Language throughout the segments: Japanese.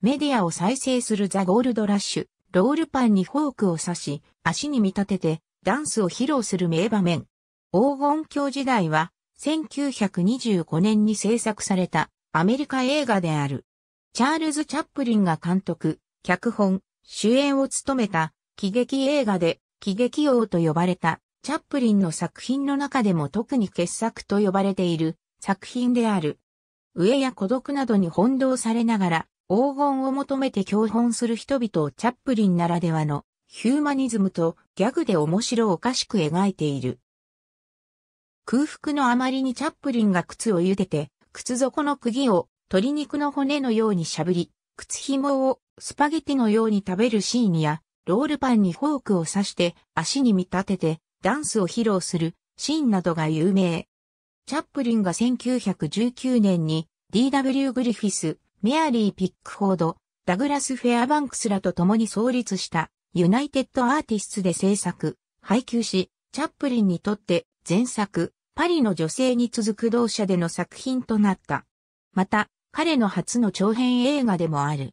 メディアを再生するザ・ゴールドラッシュ、ロールパンにフォークを刺し、足に見立てて、ダンスを披露する名場面。黄金鏡時代は、1925年に制作されたアメリカ映画である。チャールズ・チャップリンが監督、脚本、主演を務めた喜劇映画で喜劇王と呼ばれたチャップリンの作品の中でも特に傑作と呼ばれている作品である。飢えや孤独などに翻弄されながら黄金を求めて共本する人々をチャップリンならではのヒューマニズムとギャグで面白おかしく描いている。空腹のあまりにチャップリンが靴を茹でて、靴底の釘を鶏肉の骨のようにしゃぶり、靴紐をスパゲティのように食べるシーンや、ロールパンにフォークを刺して足に見立ててダンスを披露するシーンなどが有名。チャップリンが1919年に D.W. グリフィス、メアリー・ピックフォード、ダグラス・フェアバンクスらと共に創立したユナイテッド・アーティストで制作、配給し、チャップリンにとって前作、パリの女性に続く同社での作品となった。また、彼の初の長編映画でもある。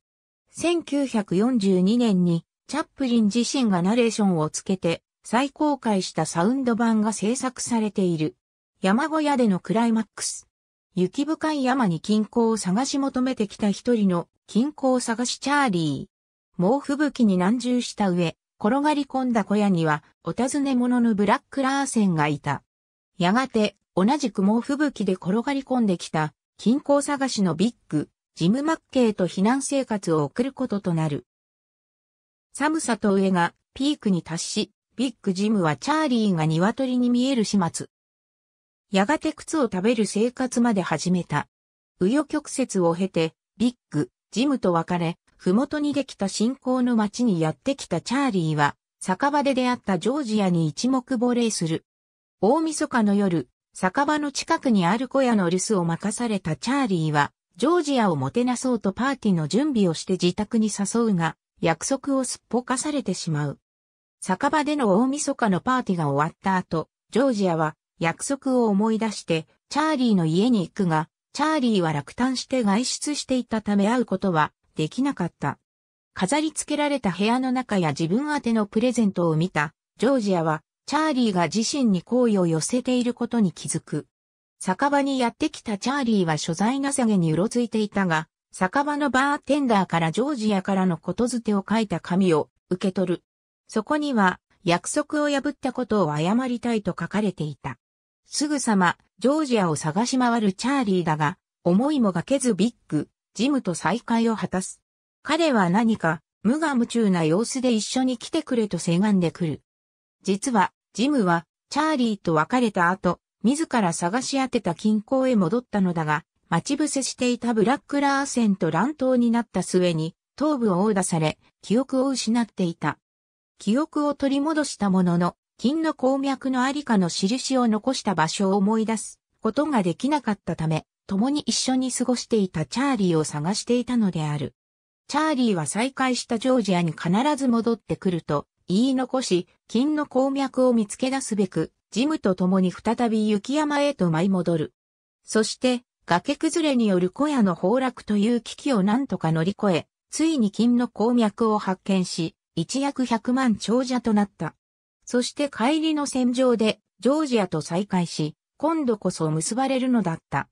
1942年に、チャップリン自身がナレーションをつけて、再公開したサウンド版が制作されている。山小屋でのクライマックス。雪深い山に金庫を探し求めてきた一人の金庫を探しチャーリー。猛吹雪に難重した上、転がり込んだ小屋には、お尋ね者のブラックラーセンがいた。やがて、同じく猛吹雪で転がり込んできた、金庫探しのビッグ、ジム・マッケイと避難生活を送ることとなる。寒さと上がピークに達し、ビッグ・ジムはチャーリーが鶏に見える始末。やがて靴を食べる生活まで始めた。紆余曲折を経て、ビッグ、ジムと別れ、麓にできた信仰の町にやってきたチャーリーは、酒場で出会ったジョージアに一目惚れする。大晦日の夜、酒場の近くにある小屋の留守を任されたチャーリーは、ジョージアをもてなそうとパーティーの準備をして自宅に誘うが、約束をすっぽかされてしまう。酒場での大晦日のパーティーが終わった後、ジョージアは約束を思い出して、チャーリーの家に行くが、チャーリーは落胆して外出していたため会うことはできなかった。飾り付けられた部屋の中や自分宛てのプレゼントを見た、ジョージアは、チャーリーが自身に好意を寄せていることに気づく。酒場にやってきたチャーリーは所在なさげにうろついていたが、酒場のバーテンダーからジョージアからのことづてを書いた紙を受け取る。そこには、約束を破ったことを謝りたいと書かれていた。すぐさま、ジョージアを探し回るチャーリーだが、思いもがけずビッグ、ジムと再会を果たす。彼は何か、無我夢中な様子で一緒に来てくれとせがんでくる。実は、ジムは、チャーリーと別れた後、自ら探し当てた近郊へ戻ったのだが、待ち伏せしていたブラックラーセンと乱闘になった末に、頭部を殴打され、記憶を失っていた。記憶を取り戻したものの、金の鉱脈のありかの印を残した場所を思い出すことができなかったため、共に一緒に過ごしていたチャーリーを探していたのである。チャーリーは再会したジョージアに必ず戻ってくると言い残し、金の鉱脈を見つけ出すべく、ジムと共に再び雪山へと舞い戻る。そして、崖崩れによる小屋の崩落という危機を何とか乗り越え、ついに金の鉱脈を発見し、一躍百万長者となった。そして帰りの戦場でジョージアと再会し、今度こそ結ばれるのだった。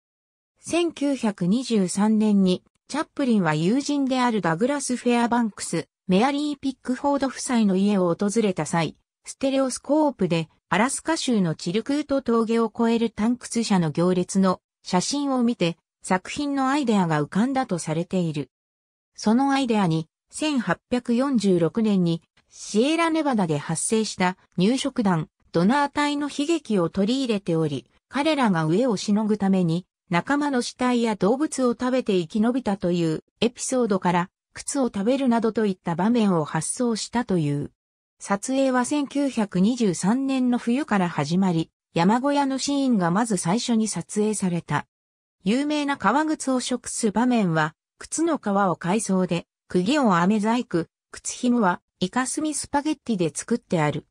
1923年にチャップリンは友人であるダグラス・フェアバンクス、メアリー・ピックフォード夫妻の家を訪れた際、ステレオスコープでアラスカ州のチルクート峠を越えるタンクス社の行列の写真を見て作品のアイデアが浮かんだとされている。そのアイデアに1846年にシエラネバダで発生した入植団、ドナー隊の悲劇を取り入れており、彼らが飢えをしのぐために、仲間の死体や動物を食べて生き延びたというエピソードから、靴を食べるなどといった場面を発想したという。撮影は1923年の冬から始まり、山小屋のシーンがまず最初に撮影された。有名な革靴を食す場面は、靴の皮を改装で、釘を飴細工、靴紐はイカスミスパゲッティで作ってある。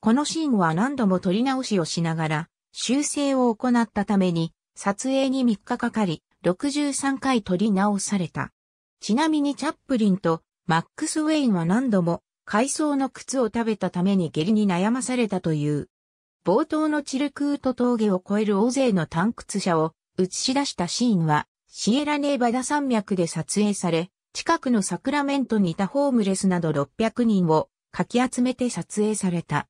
このシーンは何度も撮り直しをしながら修正を行ったために撮影に3日かかり63回撮り直された。ちなみにチャップリンとマックス・ウェインは何度も海藻の靴を食べたために下痢に悩まされたという。冒頭のチルクート峠を越える大勢の探掘者を映し出したシーンはシエラネーバダ山脈で撮影され、近くのサクラメントにいたホームレスなど600人をかき集めて撮影された。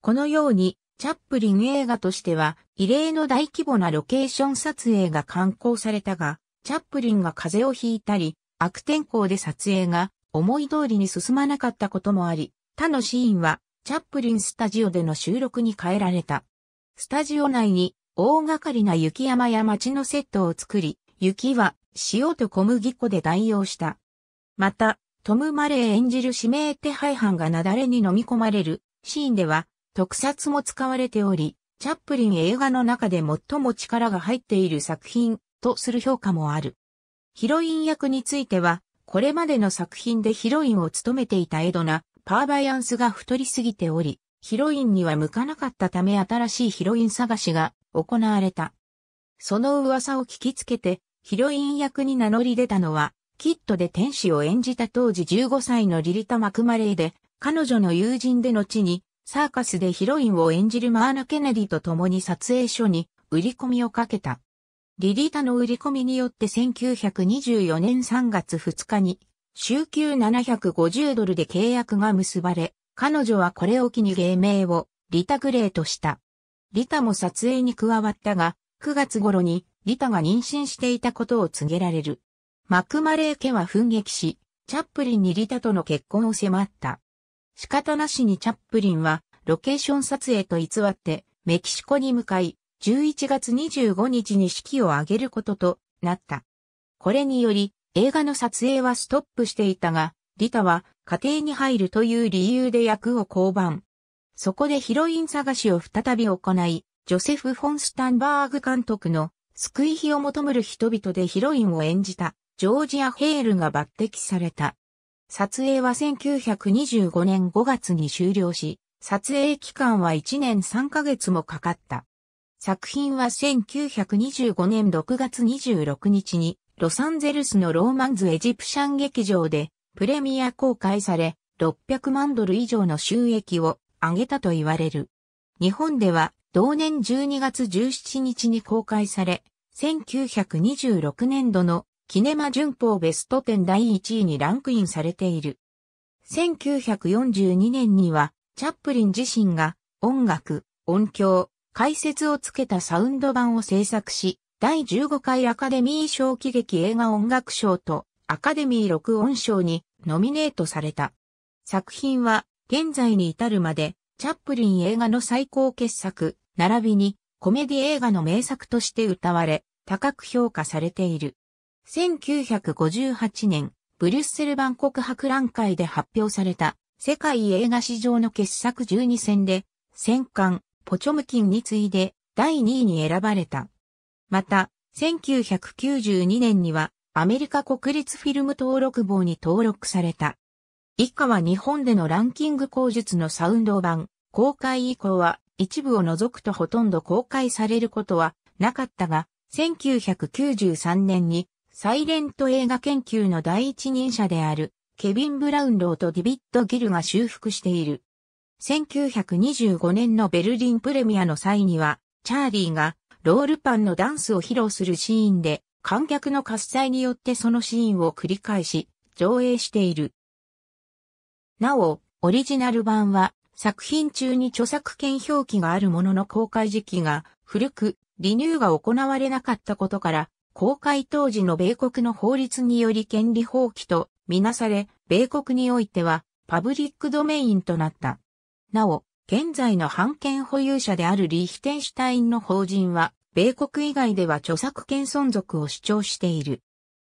このように、チャップリン映画としては、異例の大規模なロケーション撮影が刊行されたが、チャップリンが風邪をひいたり、悪天候で撮影が思い通りに進まなかったこともあり、他のシーンは、チャップリンスタジオでの収録に変えられた。スタジオ内に大掛かりな雪山や街のセットを作り、雪は塩と小麦粉で代用した。また、トム・マレー演じる指名手配犯が雪崩に飲み込まれるシーンでは特撮も使われており、チャップリン映画の中で最も力が入っている作品とする評価もある。ヒロイン役については、これまでの作品でヒロインを務めていたエドナ、パーバイアンスが太りすぎており、ヒロインには向かなかったため新しいヒロイン探しが行われた。その噂を聞きつけて、ヒロイン役に名乗り出たのは、キットで天使を演じた当時15歳のリリタ・マクマレーで、彼女の友人で後に、サーカスでヒロインを演じるマーナ・ケネディと共に撮影所に売り込みをかけた。リリータの売り込みによって1924年3月2日に、週休750ドルで契約が結ばれ、彼女はこれを機に芸名をリタ・グレーとした。リタも撮影に加わったが、9月頃にリタが妊娠していたことを告げられる。マクマレー家は奮撃し、チャップリンにリタとの結婚を迫った。仕方なしにチャップリンは、ロケーション撮影と偽って、メキシコに向かい、11月25日に式を挙げることとなった。これにより、映画の撮影はストップしていたが、リタは家庭に入るという理由で役を降板。そこでヒロイン探しを再び行い、ジョセフ・フォン・スタンバーグ監督の救い日を求める人々でヒロインを演じた、ジョージア・ヘールが抜擢された。撮影は1925年5月に終了し、撮影期間は1年3ヶ月もかかった。作品は1925年6月26日に、ロサンゼルスのローマンズ・エジプシャン劇場で、プレミア公開され、600万ドル以上の収益を上げたと言われる。日本では同年12月17日に公開され、1926年度のキネマ旬報ベスト10第1位にランクインされている。1942年には、チャップリン自身が音楽、音響、解説をつけたサウンド版を制作し、第15回アカデミー賞喜劇映画音楽賞とアカデミー録音賞にノミネートされた。作品は現在に至るまでチャップリン映画の最高傑作、並びにコメディ映画の名作として歌われ、高く評価されている。1958年、ブリュッセル万国博覧会で発表された世界映画史上の傑作12選で、戦艦、ポチョムキンに次いで第2位に選ばれた。また、1992年にはアメリカ国立フィルム登録簿に登録された。以下は日本でのランキング口述のサウンド版、公開以降は一部を除くとほとんど公開されることはなかったが、1993年にサイレント映画研究の第一人者であるケビン・ブラウンローとディビッド・ギルが修復している。1925年のベルリンプレミアの際には、チャーリーがロールパンのダンスを披露するシーンで、観客の喝采によってそのシーンを繰り返し、上映している。なお、オリジナル版は作品中に著作権表記があるものの公開時期が古く、リニューが行われなかったことから、公開当時の米国の法律により権利放棄とみなされ、米国においてはパブリックドメインとなった。なお、現在の版権保有者であるリヒテンシュタインの法人は、米国以外では著作権存続を主張している。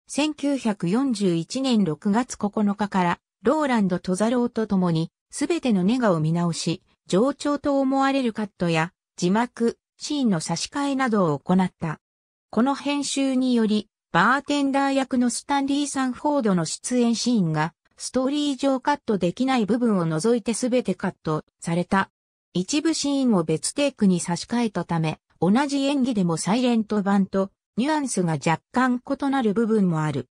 1941年6月9日から、ローランド・トザローと共に、すべてのネガを見直し、冗長と思われるカットや字幕、シーンの差し替えなどを行った。この編集により、バーテンダー役のスタンリー・サンフォードの出演シーンが、ストーリー上カットできない部分を除いてすべてカットされた。一部シーンを別テイクに差し替えたため、同じ演技でもサイレント版とニュアンスが若干異なる部分もある。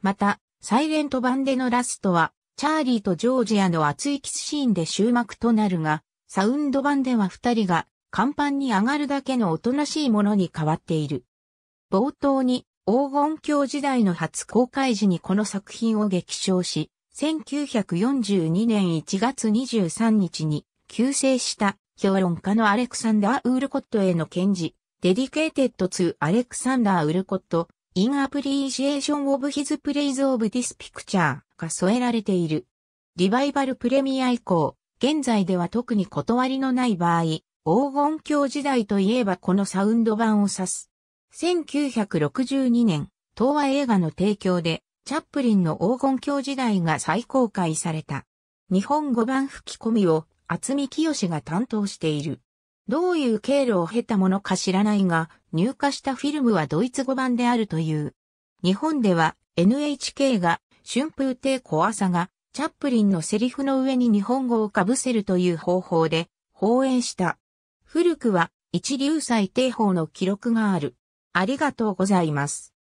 また、サイレント版でのラストはチャーリーとジョージアの熱いキスシーンで終幕となるが、サウンド版では二人が、甲板に上がるだけのおとなしいものに変わっている。冒頭に、黄金鏡時代の初公開時にこの作品を激賞し、1942年1月23日に、急世した評論家のアレクサンダー・ウールコットへの検事、デディケーテッドー・アレクサンダー・ウールコット、in appreciation of his praise of this picture が添えられている。リバイバルプレミア以降、現在では特に断りのない場合、黄金鏡時代といえばこのサウンド版を指す。1962年、東和映画の提供で、チャップリンの黄金鏡時代が再公開された。日本語版吹き込みを、厚見清が担当している。どういう経路を経たものか知らないが、入荷したフィルムはドイツ語版であるという。日本では NHK が春風亭小朝がチャップリンのセリフの上に日本語をかぶせるという方法で放映した。古くは一流祭帝法の記録がある。ありがとうございます。